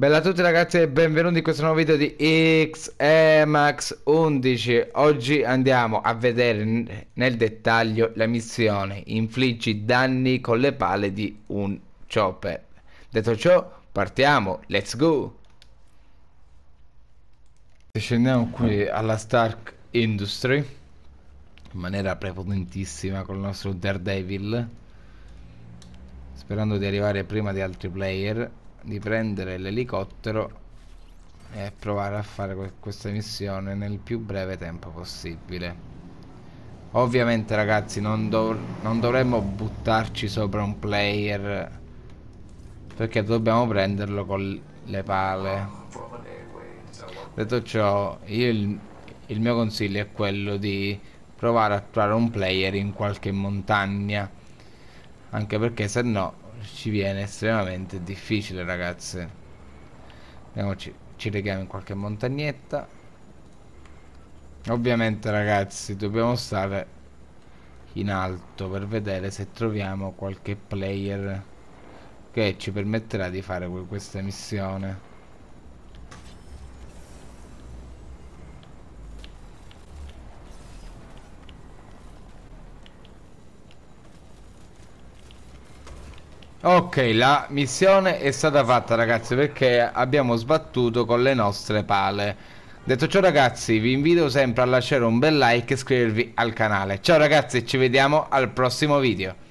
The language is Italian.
Bella a tutti ragazzi e benvenuti in questo nuovo video di XEMAX 11 Oggi andiamo a vedere nel dettaglio la missione Infliggi danni con le pale di un chopper Detto ciò, partiamo, let's go! Scendiamo qui alla Stark Industry In maniera prepotentissima con il nostro Daredevil Sperando di arrivare prima di altri player di prendere l'elicottero e provare a fare questa missione nel più breve tempo possibile. Ovviamente ragazzi non, dov non dovremmo buttarci sopra un player perché dobbiamo prenderlo con le pale. Detto ciò, il, il mio consiglio è quello di provare a trovare un player in qualche montagna anche perché se no ci viene estremamente difficile ragazze Andiamoci, ci reghiamo in qualche montagnetta ovviamente ragazzi dobbiamo stare in alto per vedere se troviamo qualche player che ci permetterà di fare questa missione Ok, la missione è stata fatta ragazzi perché abbiamo sbattuto con le nostre pale. Detto ciò ragazzi vi invito sempre a lasciare un bel like e iscrivervi al canale. Ciao ragazzi ci vediamo al prossimo video.